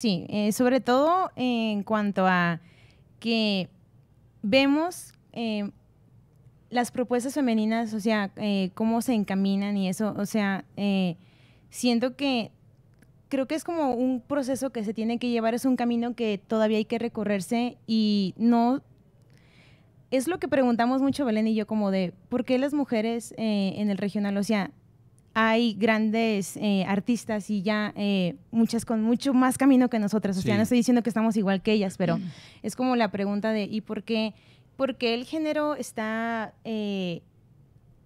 Sí, eh, sobre todo en cuanto a que vemos eh, las propuestas femeninas, o sea, eh, cómo se encaminan y eso, o sea, siento que creo que es como un proceso que se tiene que llevar, es un camino que todavía hay que recorrerse y no... Es lo que preguntamos mucho Belén y yo como de, ¿por qué las mujeres en el regional? O sea, hay grandes eh, artistas y ya eh, muchas con mucho más camino que nosotras. O sea, no estoy diciendo que estamos igual que ellas, pero mm. es como la pregunta de ¿y por qué, por qué el género está eh,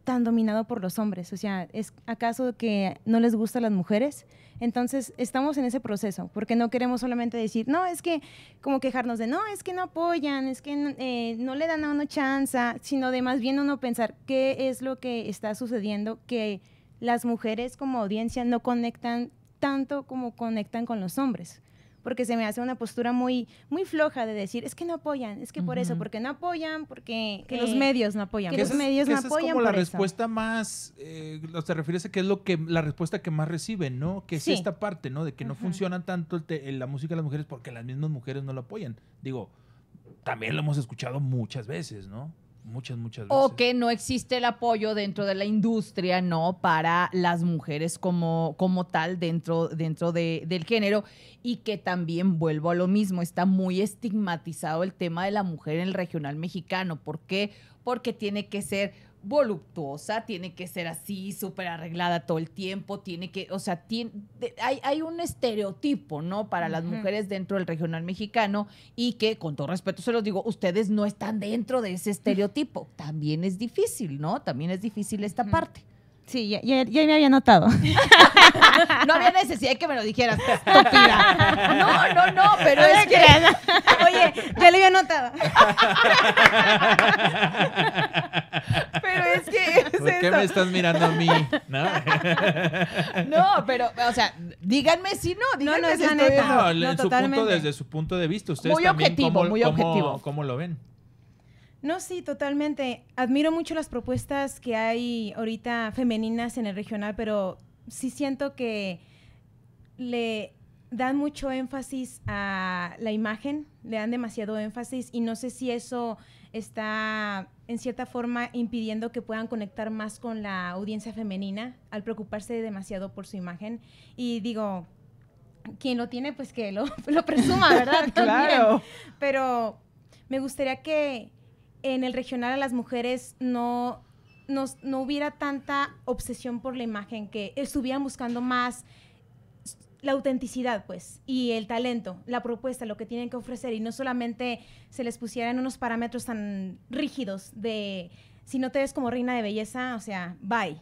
tan dominado por los hombres? O sea, ¿es acaso que no les gusta a las mujeres? Entonces, estamos en ese proceso, porque no queremos solamente decir, no, es que, como quejarnos de, no, es que no apoyan, es que no le dan a uno chance, sino de más bien uno pensar qué es lo que está sucediendo que las mujeres como audiencia no conectan tanto como conectan con los hombres porque se me hace una postura muy muy floja de decir es que no apoyan es que por eso porque no apoyan porque los medios no apoyan que, los medios no apoyan es como la respuesta más eh, te refieres a que es lo que la respuesta que más reciben no que es esta parte no de que no funcionan funciona tanto la música de las mujeres porque las mismas mujeres no lo apoyan digo también lo hemos escuchado muchas veces no Muchas, muchas veces. O que no existe el apoyo dentro de la industria, ¿no? Para las mujeres como, como tal dentro, dentro del género. Y que también vuelvo a lo mismo, está muy estigmatizado el tema de la mujer en el regional mexicano. ¿Por qué? Porque tiene que ser voluptuosa, tiene que ser así, súper arreglada todo el tiempo, tiene que, o sea, tiene, hay, un estereotipo, ¿no? Para las mujeres dentro del regional mexicano y que, con todo respeto se los digo, ustedes no están dentro de ese estereotipo. También es difícil, ¿no? También es difícil esta parte. Sí, ya, me había notado. no había necesidad que me lo dijeras, pues, No, no, no, pero es que... Oye, ya lo había notado. ¿Qué me estás mirando a mí? ¿No? pero, o sea, díganme si no, díganme no, no, No, su punto, desde su punto de vista, ustedes muy objetivo, muy objetivo. cómo lo ven. No, sí, totalmente. Admiro mucho las propuestas que hay ahorita femeninas en el regional, pero sí siento que le dan mucho énfasis a la imagen, le dan demasiado énfasis y no sé si eso está en cierta forma impidiendo que puedan conectar más con la audiencia femenina al preocuparse demasiado por su imagen. Y digo, quien lo tiene, pues que lo, lo presuma, ¿verdad? claro. Pero me gustaría que en el regional a las mujeres no, no hubiera tanta obsesión por la imagen, que estuvieran buscando más la autenticidad, pues, y el talento, la propuesta, lo que tienen que ofrecer, y no solamente se les pusieran unos parámetros tan rígidos de si no te ves como reina de belleza, o sea, bye.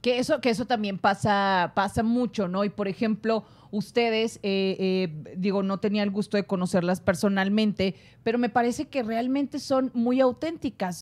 Que eso, que eso también pasa, pasa mucho, ¿no? Y por ejemplo, ustedes, eh, eh, digo, no tenía el gusto de conocerlas personalmente, pero me parece que realmente son muy auténticas.